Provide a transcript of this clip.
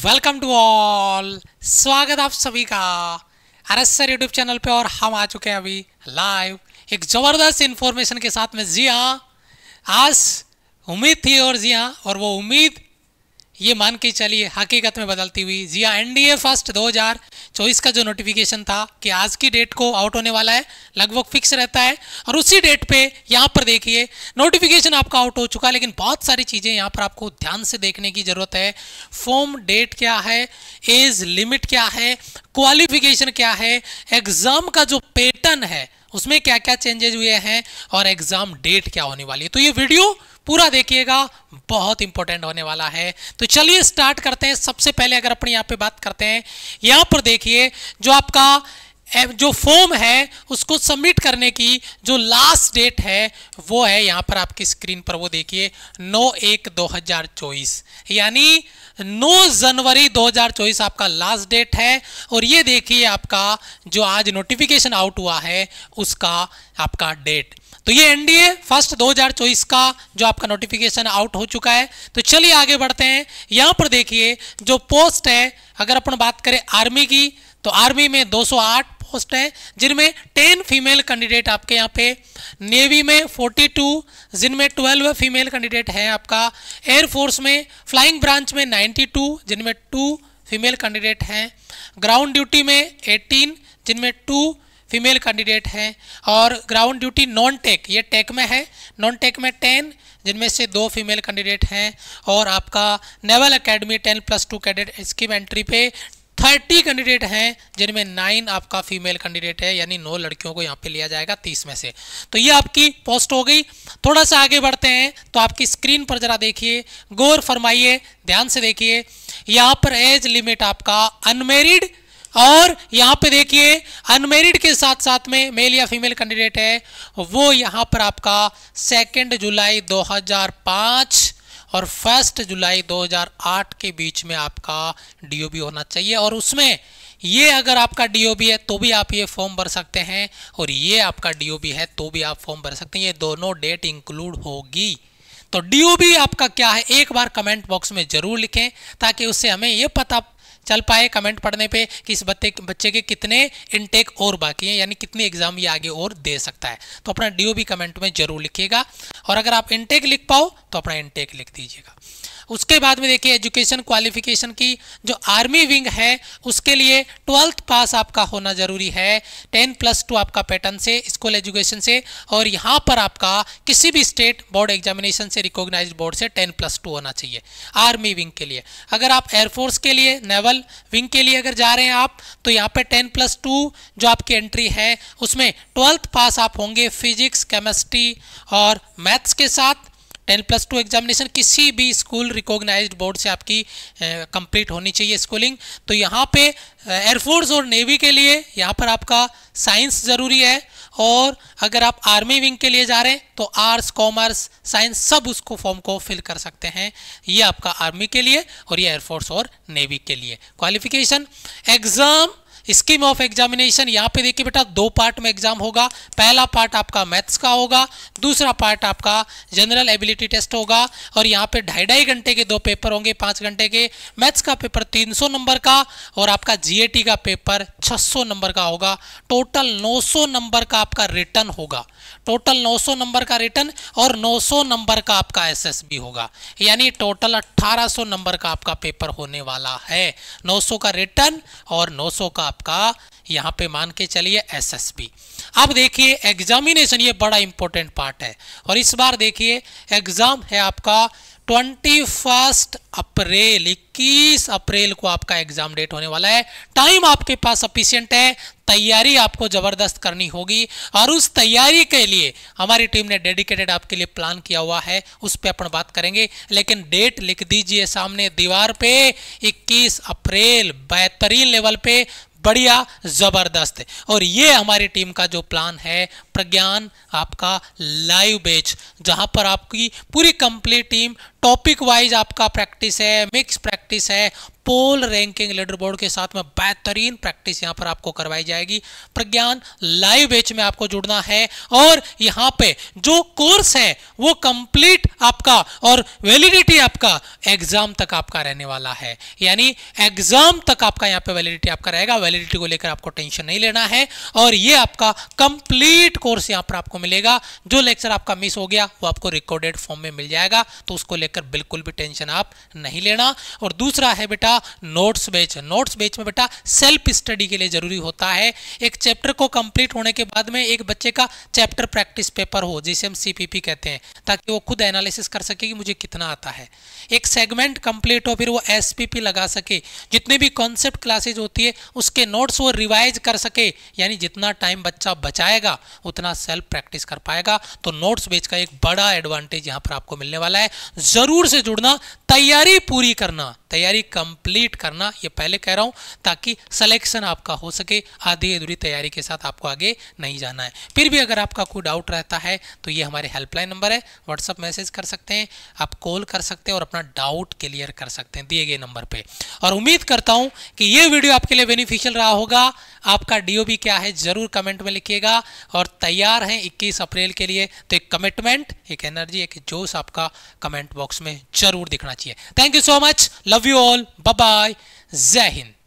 Welcome to all स्वागत आप सभी का अरस सर यूट्यूब चैनल पे और हम आ चुके हैं अभी लाइव एक ज़बरदस्त इन्फॉर्मेशन के साथ में जी हाँ आज उम्मीद थी और जी हाँ और वो उम्मीद ये मान के चलिए हकीकत में बदलती हुई जी हाँ एनडीए फर्स्ट दो हज़ार चौबीस का जो नोटिफिकेशन था कि आज की डेट को आउट होने वाला है लगभग फिक्स रहता है और उसी डेट पे यहाँ पर देखिए नोटिफिकेशन आपका आउट हो चुका है लेकिन बहुत सारी चीज़ें यहाँ पर आपको ध्यान से देखने की ज़रूरत है फॉर्म डेट क्या है एज लिमिट क्या है क्वालिफिकेशन क्या है एग्ज़ाम का जो पैटर्न है उसमें क्या क्या चेंजेज हुए हैं और एग्ज़ाम डेट क्या होने वाली है तो ये वीडियो पूरा देखिएगा बहुत इंपॉर्टेंट होने वाला है तो चलिए स्टार्ट करते हैं सबसे पहले अगर अपने यहाँ पे बात करते हैं यहाँ पर देखिए जो आपका जो फॉर्म है उसको सबमिट करने की जो लास्ट डेट है वो है यहाँ पर आपकी स्क्रीन पर वो देखिए 9 एक 2024 यानी 9 जनवरी 2024 आपका लास्ट डेट है और ये देखिए आपका जो आज नोटिफिकेशन आउट हुआ है उसका आपका डेट तो ये एनडीए फर्स्ट 2024 का जो आपका नोटिफिकेशन आउट हो चुका है तो चलिए आगे बढ़ते हैं यहां पर देखिए जो पोस्ट है अगर अपन बात करें आर्मी की तो आर्मी में 208 पोस्ट है जिनमें 10 फीमेल कैंडिडेट आपके यहाँ पे नेवी में 42 जिनमें ट्वेल्व फीमेल कैंडिडेट हैं आपका एयरफोर्स में फ्लाइंग ब्रांच में 92 जिनमें टू फीमेल कैंडिडेट हैं ग्राउंड ड्यूटी में एटीन जिनमें टू फीमेल कैंडिडेट हैं और ग्राउंड ड्यूटी नॉन टेक ये टेक में है नॉन टेक में टेन जिनमें से दो फीमेल कैंडिडेट हैं और आपका naval academy ten plus two candidate scheme entry पे थर्टी कैंडिडेट हैं जिनमें नाइन आपका फीमेल कैंडिडेट है यानी नौ लड़कियों को यहाँ पे लिया जाएगा तीस में से तो ये आपकी पोस्ट हो गई थोड़ा सा आगे बढ़ते हैं तो आपकी स्क्रीन पर जरा देखिए गौर फरमाइए ध्यान से देखिए यहाँ पर एज लिमिट आपका अनमेरिड और यहाँ पे देखिए अनमेरिड के साथ साथ में मेल या फीमेल कैंडिडेट है वो यहाँ पर आपका सेकेंड जुलाई 2005 और फर्स्ट जुलाई 2008 के बीच में आपका डीओबी होना चाहिए और उसमें ये अगर आपका डीओबी है तो भी आप ये फॉर्म भर सकते हैं और ये आपका डीओबी है तो भी आप फॉर्म भर सकते हैं ये दोनों डेट इंक्लूड होगी तो डीओबी आपका क्या है एक बार कमेंट बॉक्स में जरूर लिखें ताकि उससे हमें ये पता चल पाए कमेंट पढ़ने पे कि इस बच्चे बच्चे के कितने इनटेक और बाकी हैं यानी कितने एग्ज़ाम ये आगे और दे सकता है तो अपना डी कमेंट में ज़रूर लिखिएगा और अगर आप इनटेक लिख पाओ तो अपना इनटेक लिख दीजिएगा उसके बाद में देखिए एजुकेशन क्वालिफिकेशन की जो आर्मी विंग है उसके लिए ट्वेल्थ पास आपका होना जरूरी है टेन प्लस टू आपका पैटर्न से स्कूल एजुकेशन से और यहाँ पर आपका किसी भी स्टेट बोर्ड एग्जामिनेशन से रिकॉग्नाइज बोर्ड से टेन प्लस टू होना चाहिए आर्मी विंग के लिए अगर आप एयरफोर्स के लिए नेवल विंग के लिए अगर जा रहे हैं आप तो यहाँ पर टेन प्लस टू जो आपकी एंट्री है उसमें ट्वेल्थ पास आप होंगे फिजिक्स केमिस्ट्री और मैथ्स के साथ टेन प्लस टू एग्जामिनेशन किसी भी स्कूल रिकॉग्नाइज्ड बोर्ड से आपकी कंप्लीट होनी चाहिए स्कूलिंग तो यहाँ पे एयरफोर्स और नेवी के लिए यहाँ पर आपका साइंस ज़रूरी है और अगर आप आर्मी विंग के लिए जा रहे हैं तो आर्ट्स कॉमर्स साइंस सब उसको फॉर्म को फिल कर सकते हैं ये आपका आर्मी के लिए और ये एयरफोर्स और नेवी के लिए qualification exam scheme of examination यहाँ पे देखिए बेटा दो पार्ट में एग्जाम होगा पहला पार्ट आपका मैथ्स का होगा दूसरा पार्ट आपका जनरल एबिलिटी टेस्ट होगा और यहाँ पे ढाई ढाई घंटे के दो पेपर होंगे पाँच घंटे के मैथ्स का पेपर 300 नंबर का और आपका जी का पेपर 600 नंबर का होगा टोटल 900 नंबर का आपका रिटर्न होगा टोटल 900 नंबर का रिटर्न और 900 नंबर का आपका एसएसबी होगा यानी टोटल 1800 नंबर का आपका पेपर होने वाला है 900 का रिटर्न और 900 का आपका यहाँ पे मान के चलिए एसएसबी अब देखिए एग्जामिनेशन ये बड़ा इंपॉर्टेंट पार्ट है और इस बार देखिए एग्जाम है आपका ट्वेंटी फर्स्ट अप्रैल इक्कीस अप्रैल को आपका एग्जाम डेट होने वाला है टाइम आपके पास सफिशियंट है तैयारी आपको ज़बरदस्त करनी होगी और उस तैयारी के लिए हमारी टीम ने डेडिकेटेड आपके लिए प्लान किया हुआ है उस पर अपन बात करेंगे लेकिन डेट लिख दीजिए सामने दीवार पे 21 अप्रैल बेहतरीन लेवल पे बढ़िया ज़बरदस्त और ये हमारी टीम का जो प्लान है प्रज्ञान आपका लाइव बेच जहां पर आपकी पूरी कंप्लीट टीम टॉपिक वाइज आपका प्रैक्टिस है मिक्स प्रैक्टिस है पोल रैंकिंग लीडर बोर्ड के साथ में बेहतरीन प्रैक्टिस यहाँ पर आपको करवाई जाएगी प्रज्ञान लाइव बेच में आपको जुड़ना है और यहाँ पे जो कोर्स है वो कंप्लीट आपका और वैलिडिटी आपका एग्जाम तक आपका रहने वाला है यानी एग्जाम तक आपका यहाँ पे वैलिडिटी आपका रहेगा वैलिडिटी को लेकर आपको टेंशन नहीं लेना है और ये आपका कंप्लीट कोर्स यहाँ पर आपको मिलेगा जो लेक्चर आपका मिस हो गया वो आपको रिकॉर्डेड फॉर्म में मिल जाएगा तो उसको लेकर लेकर बिल्कुल भी टेंशन आप नहीं लेना और दूसरा है बेटा नोट्स बेच नोट्स बेच में बेटा सेल्फ स्टडी के लिए ज़रूरी होता है एक चैप्टर को कंप्लीट होने के बाद में एक बच्चे का चैप्टर प्रैक्टिस पेपर हो जिसे हम सी कहते हैं ताकि वो खुद एनालिसिस कर सके कि मुझे कितना आता है एक सेगमेंट कंप्लीट हो फिर वो एस लगा सके जितने भी कॉन्सेप्ट क्लासेज होती है उसके नोट्स वो रिवाइज कर सके यानी जितना टाइम बच्चा बचाएगा उतना सेल्फ प्रैक्टिस कर पाएगा तो नोट्स बेच का एक बड़ा एडवांटेज यहां पर आपको मिलने वाला है जरूर से जुड़ना तैयारी पूरी करना तैयारी कंप्लीट करना ये पहले कह रहा हूँ ताकि सलेक्शन आपका हो सके आधी अधूरी तैयारी के साथ आपको आगे नहीं जाना है फिर भी अगर आपका कोई डाउट रहता है तो ये हमारे हेल्पलाइन नंबर है व्हाट्सअप मैसेज कर सकते हैं आप कॉल कर सकते हैं और अपना डाउट क्लियर कर सकते हैं दिए गए नंबर पर और उम्मीद करता हूँ कि ये वीडियो आपके लिए बेनिफिशियल रहा होगा आपका डीओबी क्या है जरूर कमेंट में लिखिएगा और तैयार हैं इक्कीस अप्रैल के लिए तो एक कमिटमेंट एक एनर्जी एक जोश आपका कमेंट बॉक्स में जरूर दिखना चाहिए thank you so much love Love you all. Bye bye. Zahin.